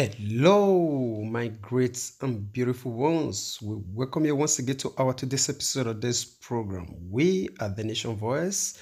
Hello, my great and beautiful ones. We welcome you once again to our today's episode of this program. We are the Nation Voice,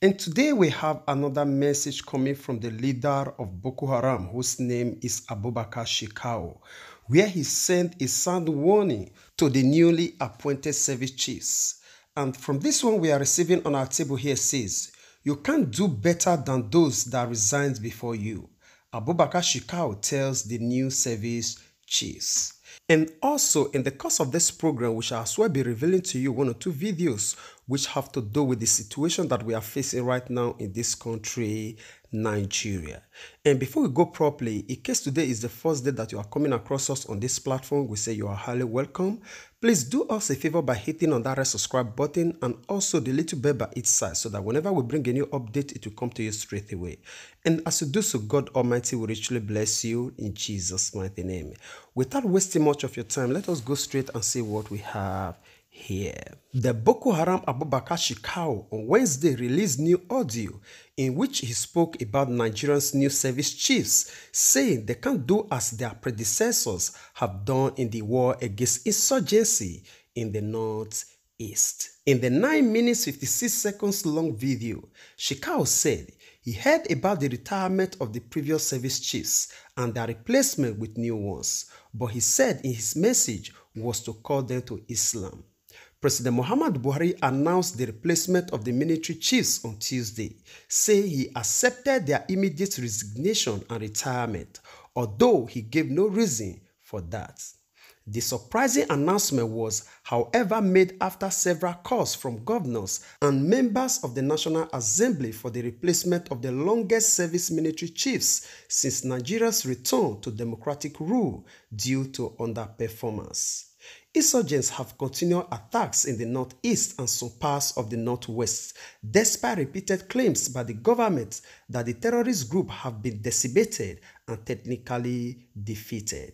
and today we have another message coming from the leader of Boko Haram, whose name is Abubakar Shekau, where he sent a sad warning to the newly appointed service chiefs. And from this one we are receiving on our table here says, You can't do better than those that resigned before you. Abubakar Shikau tells the new service chiefs. And also, in the course of this program, we shall as well be revealing to you one or two videos which have to do with the situation that we are facing right now in this country, Nigeria. And before we go properly, in case today is the first day that you are coming across us on this platform, we say you are highly welcome. Please do us a favor by hitting on that red subscribe button and also the little bell by its side so that whenever we bring a new update, it will come to you straight away. And as you do so, God Almighty will richly bless you in Jesus' mighty name. Without wasting much of your time, let us go straight and see what we have here. The Boko Haram Abubakar Shikau on Wednesday released new audio in which he spoke about Nigerians' new service chiefs, saying they can't do as their predecessors have done in the war against insurgency in the northeast. In the 9 minutes 56 seconds long video, Shikau said he heard about the retirement of the previous service chiefs and their replacement with new ones, but he said in his message was to call them to Islam. President Muhammad Buhari announced the replacement of the military chiefs on Tuesday, saying he accepted their immediate resignation and retirement, although he gave no reason for that. The surprising announcement was, however, made after several calls from governors and members of the National Assembly for the replacement of the longest service military chiefs since Nigeria's return to democratic rule due to underperformance. Insurgents have continued attacks in the northeast and some parts of the northwest, despite repeated claims by the government that the terrorist group have been decimated and technically defeated.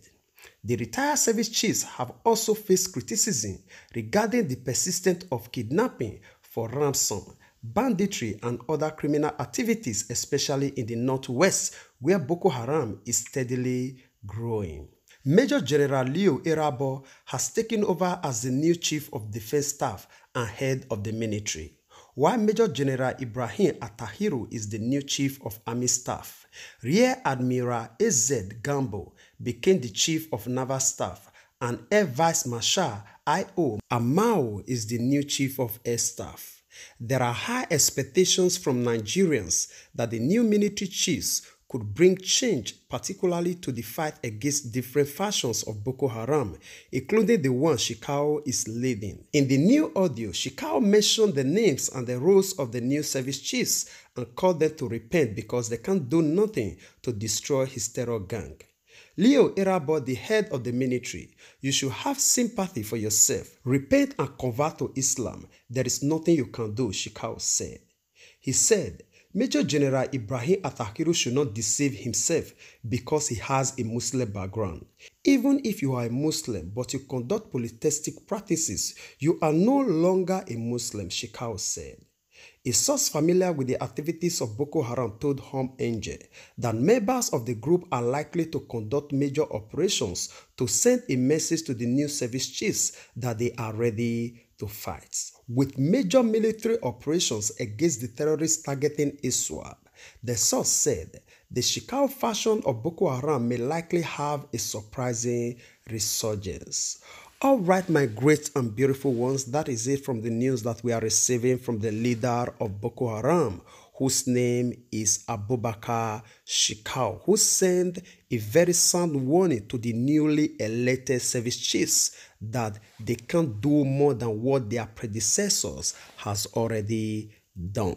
The retired service chiefs have also faced criticism regarding the persistence of kidnapping for ransom, banditry and other criminal activities, especially in the northwest where Boko Haram is steadily growing. Major General Leo Erabo has taken over as the new Chief of Defense Staff and head of the military. While Major General Ibrahim Atahiru is the new Chief of Army Staff. Rear Admiral AZ Gambo became the Chief of Naval Staff and Air Vice Marshal I.O. Amao is the new Chief of Air Staff. There are high expectations from Nigerians that the new military chiefs could bring change, particularly to the fight against different factions of Boko Haram, including the one Shikao is leading. In the new audio, Shikao mentioned the names and the roles of the new service chiefs and called them to repent because they can't do nothing to destroy his terror gang. Leo Irabo, the head of the military, you should have sympathy for yourself. Repent and convert to Islam. There is nothing you can do, Shikao said. He said, Major General Ibrahim Atakiru should not deceive himself because he has a Muslim background. Even if you are a Muslim but you conduct polytheistic practices, you are no longer a Muslim, Shikao said. A source familiar with the activities of Boko Haram told Home Angel that members of the group are likely to conduct major operations to send a message to the new service chiefs that they are ready to fights. With major military operations against the terrorists targeting ISWAP, the source said the Chicago fashion of Boko Haram may likely have a surprising resurgence. All right, my great and beautiful ones, that is it from the news that we are receiving from the leader of Boko Haram, whose name is Abubakar Shikau, who sent a very sound warning to the newly elected service chiefs that they can't do more than what their predecessors has already done.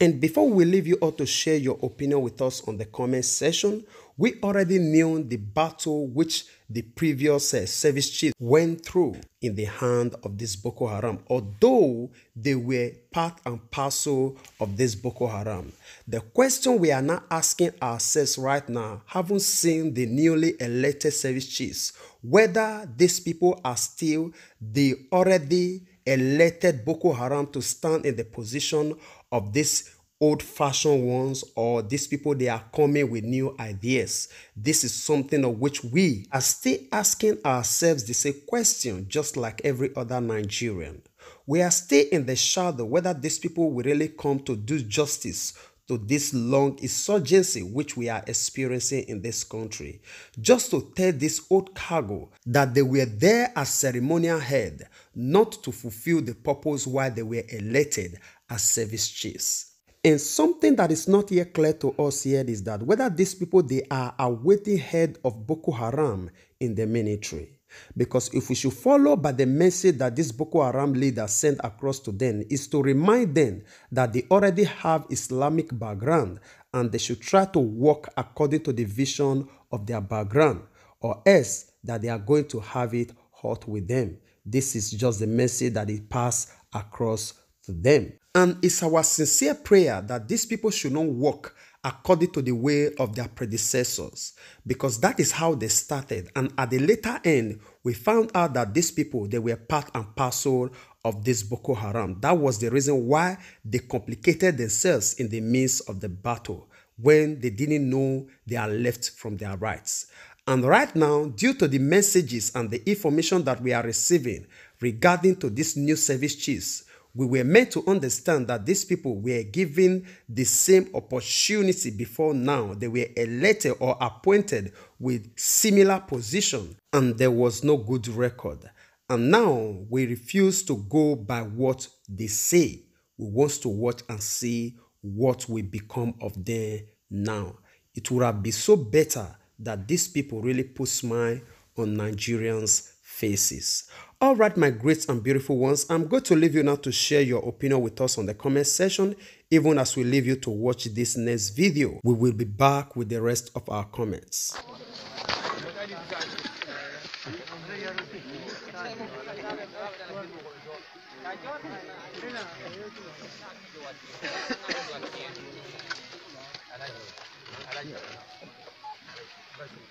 And before we leave, you ought to share your opinion with us on the comment section. We already knew the battle which the previous uh, service chief went through in the hand of this Boko Haram, although they were part and parcel of this Boko Haram. The question we are now asking ourselves right now, having seen the newly elected service chiefs, whether these people are still the already elected Boko Haram to stand in the position of this old fashioned ones or these people they are coming with new ideas this is something of which we are still asking ourselves the same question just like every other nigerian we are still in the shadow whether these people will really come to do justice to this long insurgency which we are experiencing in this country. Just to tell this old cargo that they were there as ceremonial head, not to fulfill the purpose why they were elected as service chiefs. And something that is not yet clear to us yet is that whether these people they are awaiting head of Boko Haram in the military. Because if we should follow by the message that this Boko Haram leader sent across to them is to remind them that they already have Islamic background and they should try to walk according to the vision of their background or else that they are going to have it hot with them. This is just the message that it passed across them. And it's our sincere prayer that these people should not walk according to the way of their predecessors, because that is how they started. And at the later end, we found out that these people they were part and parcel of this Boko Haram. That was the reason why they complicated themselves in the midst of the battle when they didn't know their left from their rights. And right now, due to the messages and the information that we are receiving regarding to this new service chiefs, we were meant to understand that these people were given the same opportunity before now. They were elected or appointed with similar position and there was no good record. And now we refuse to go by what they say. We want to watch and see what will become of them now. It would have been so better that these people really put smile on Nigerians' faces. All right, my great and beautiful ones, I'm going to leave you now to share your opinion with us on the comment section, even as we leave you to watch this next video. We will be back with the rest of our comments.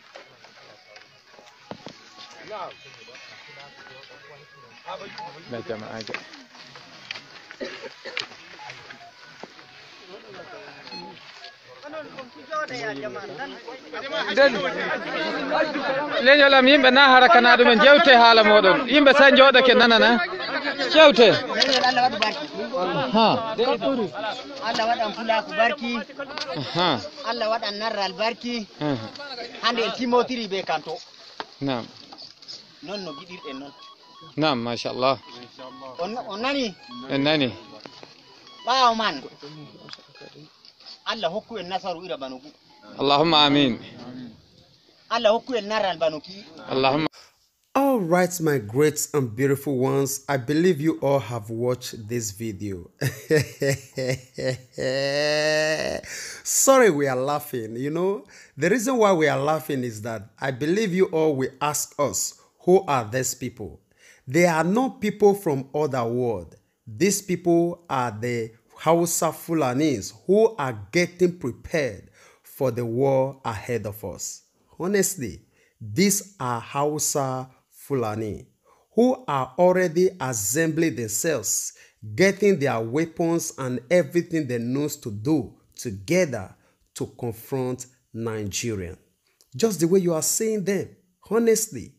da jama'a ga leñolam yimɓe na hara kanadu men jewte haala moɗon yimɓe sa jooɗake nanana jewte allah waɗan pulaku barki allah waɗan narral barki hande en timmotiri be kanto nam noon no giɗirɗen noon nam machallah on nani en nani ɓaawo man allah hokku en nasaru ira banugu allahumma amin allah hokku en narral banuki allahumma All right, my great and beautiful ones, I believe you all have watched this video. Sorry, we are laughing. You know, the reason why we are laughing is that I believe you all will ask us Who are these people? They are not people from other world. These people are the Hausa Fulanis who are getting prepared for the war ahead of us. Honestly, these are Hausa Fulani who are already assembling themselves, getting their weapons and everything they knows to do together to confront Nigerian. Just the way you are seeing them, honestly.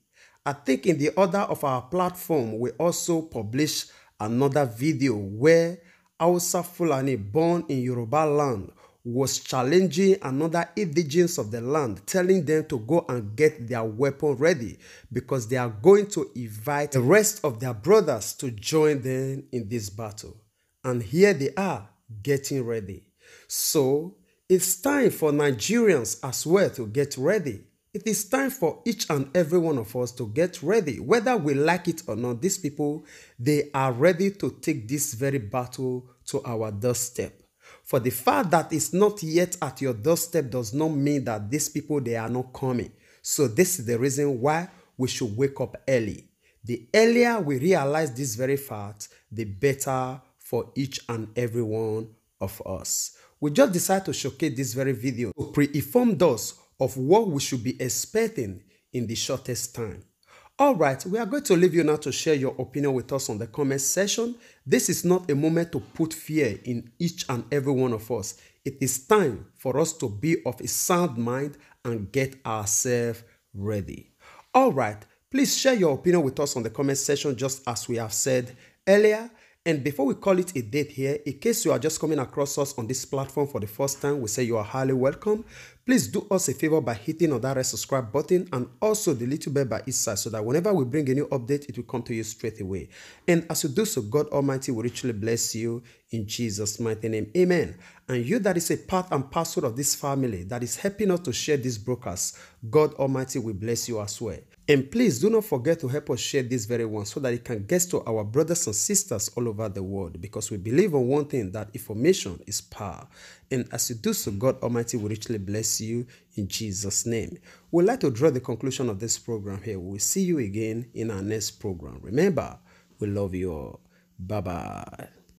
I think in the other of our platform, we also publish another video where Ausa Fulani, born in Yoruba land, was challenging another indigenes of the land, telling them to go and get their weapon ready because they are going to invite the rest of their brothers to join them in this battle. And here they are getting ready. So it's time for Nigerians as well to get ready It is time for each and every one of us to get ready. Whether we like it or not, these people, they are ready to take this very battle to our doorstep. For the fact that it's not yet at your doorstep does not mean that these people, they are not coming. So this is the reason why we should wake up early. The earlier we realize this very fact, the better for each and every one of us. We just decided to showcase this very video to pre-inform those of what we should be expecting in the shortest time. All right, we are going to leave you now to share your opinion with us on the comment section. This is not a moment to put fear in each and every one of us. It is time for us to be of a sound mind and get ourselves ready. All right, please share your opinion with us on the comment section, just as we have said earlier. And before we call it a date here, in case you are just coming across us on this platform for the first time, we say you are highly welcome. Please do us a favor by hitting on that red subscribe button and also the little bell by its side so that whenever we bring a new update, it will come to you straight away. And as you do so, God Almighty will richly bless you in Jesus' mighty name. Amen. And you that is a part and parcel of this family that is helping us to share this broadcast, God Almighty will bless you as well. And please do not forget to help us share this very one so that it can get to our brothers and sisters all over the world because we believe on one thing that information is power. And as you do so, God Almighty will richly bless you in Jesus' name. We'd like to draw the conclusion of this program here. We'll see you again in our next program. Remember, we love you all. Bye bye.